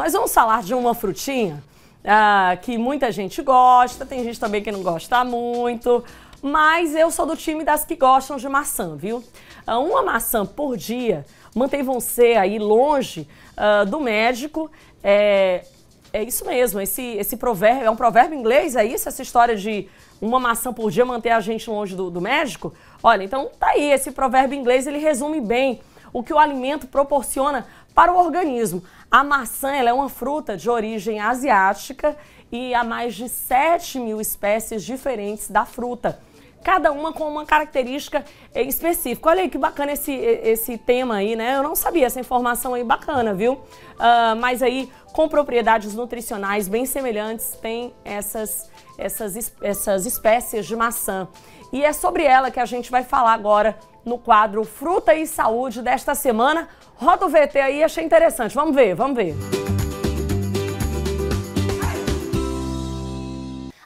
nós vamos falar de uma frutinha ah, que muita gente gosta, tem gente também que não gosta muito, mas eu sou do time das que gostam de maçã, viu? Ah, uma maçã por dia mantém você aí longe ah, do médico. É, é isso mesmo, esse, esse provérbio, é um provérbio inglês, é isso? Essa história de uma maçã por dia manter a gente longe do, do médico? Olha, então tá aí, esse provérbio inglês ele resume bem o que o alimento proporciona para o organismo. A maçã é uma fruta de origem asiática e há mais de 7 mil espécies diferentes da fruta. Cada uma com uma característica específica. Olha aí que bacana esse, esse tema aí, né? Eu não sabia essa informação aí, bacana, viu? Uh, mas aí, com propriedades nutricionais bem semelhantes, tem essas, essas, essas espécies de maçã. E é sobre ela que a gente vai falar agora no quadro Fruta e Saúde desta semana. Roda o VT aí, achei interessante. Vamos ver, vamos ver.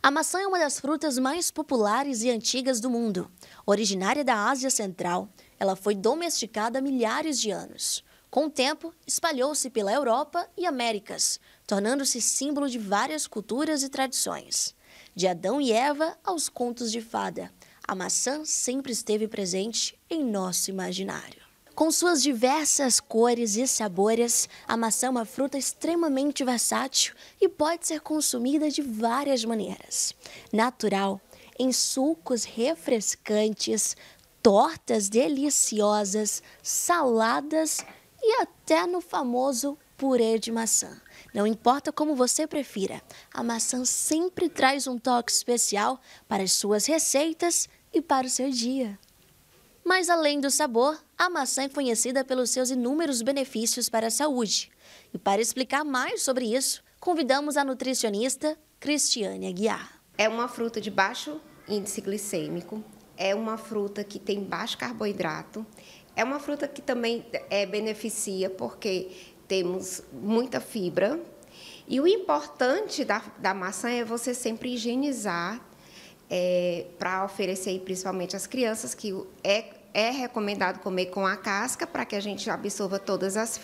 A maçã é uma das frutas mais populares e antigas do mundo. Originária da Ásia Central, ela foi domesticada há milhares de anos. Com o tempo, espalhou-se pela Europa e Américas, tornando-se símbolo de várias culturas e tradições. De Adão e Eva aos contos de fada, a maçã sempre esteve presente em nosso imaginário. Com suas diversas cores e sabores, a maçã é uma fruta extremamente versátil e pode ser consumida de várias maneiras: natural, em sucos refrescantes, tortas deliciosas, saladas e até no famoso purê de maçã. Não importa como você prefira, a maçã sempre traz um toque especial para as suas receitas e para o seu dia. Mas além do sabor, a maçã é conhecida pelos seus inúmeros benefícios para a saúde. E para explicar mais sobre isso, convidamos a nutricionista Cristiane Aguiar. É uma fruta de baixo índice glicêmico, é uma fruta que tem baixo carboidrato, é uma fruta que também é, beneficia porque temos muita fibra. E o importante da, da maçã é você sempre higienizar é, para oferecer principalmente às crianças, que é, é recomendado comer com a casca para que a gente absorva todas as,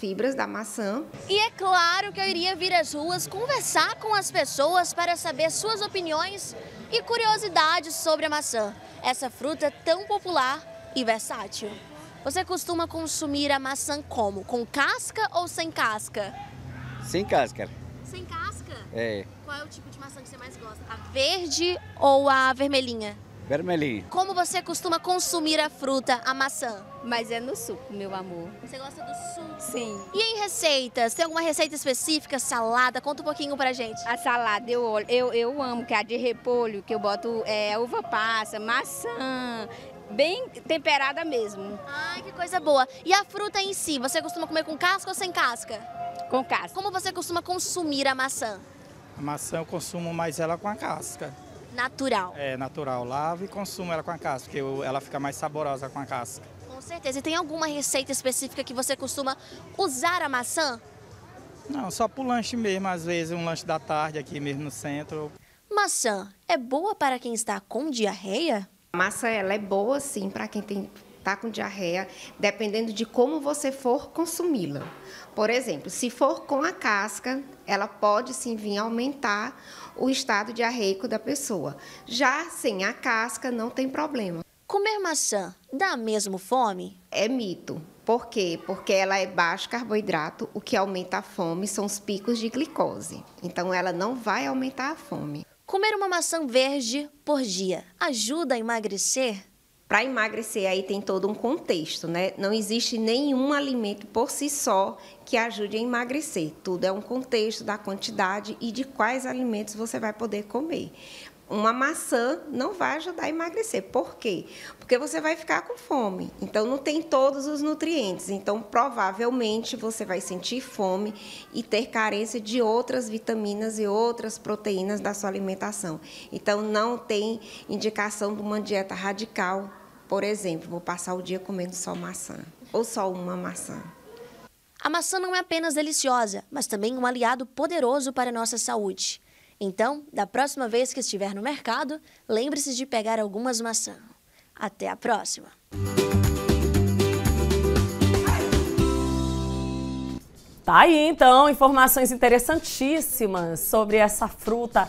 fibras da maçã. E é claro que eu iria vir às ruas conversar com as pessoas para saber suas opiniões e curiosidades sobre a maçã, essa fruta tão popular e versátil. Você costuma consumir a maçã como? Com casca ou sem casca? Sem casca. Sem casca? É. Qual é o tipo de maçã que você mais gosta? A verde ou a vermelhinha? Vermelhinha. Como você costuma consumir a fruta, a maçã? Mas é no suco, meu amor. Você gosta do suco? Sim. E em receitas? Tem alguma receita específica? Salada? Conta um pouquinho pra gente. A salada eu, eu, eu amo, que é a de repolho, que eu boto é, uva passa, maçã, bem temperada mesmo. Ai, que coisa boa. E a fruta em si, você costuma comer com casca ou sem casca? Com casca. Como você costuma consumir a maçã? A maçã eu consumo mais ela com a casca. Natural. É, natural. Lavo e consumo ela com a casca, porque eu, ela fica mais saborosa com a casca. Com certeza. E tem alguma receita específica que você costuma usar a maçã? Não, só pro lanche mesmo, às vezes, um lanche da tarde aqui mesmo no centro. Maçã é boa para quem está com diarreia? A maçã ela é boa sim para quem tem está com diarreia, dependendo de como você for consumi-la. Por exemplo, se for com a casca, ela pode sim vir aumentar o estado diarreico da pessoa. Já sem a casca, não tem problema. Comer maçã dá mesmo fome? É mito. Por quê? Porque ela é baixo carboidrato, o que aumenta a fome são os picos de glicose. Então ela não vai aumentar a fome. Comer uma maçã verde por dia ajuda a emagrecer? Para emagrecer, aí tem todo um contexto, né? Não existe nenhum alimento por si só que ajude a emagrecer. Tudo é um contexto da quantidade e de quais alimentos você vai poder comer. Uma maçã não vai ajudar a emagrecer. Por quê? Porque você vai ficar com fome. Então, não tem todos os nutrientes. Então, provavelmente, você vai sentir fome e ter carência de outras vitaminas e outras proteínas da sua alimentação. Então, não tem indicação de uma dieta radical por exemplo, vou passar o dia comendo só maçã ou só uma maçã. A maçã não é apenas deliciosa, mas também um aliado poderoso para a nossa saúde. Então, da próxima vez que estiver no mercado, lembre-se de pegar algumas maçãs. Até a próxima! Tá aí então informações interessantíssimas sobre essa fruta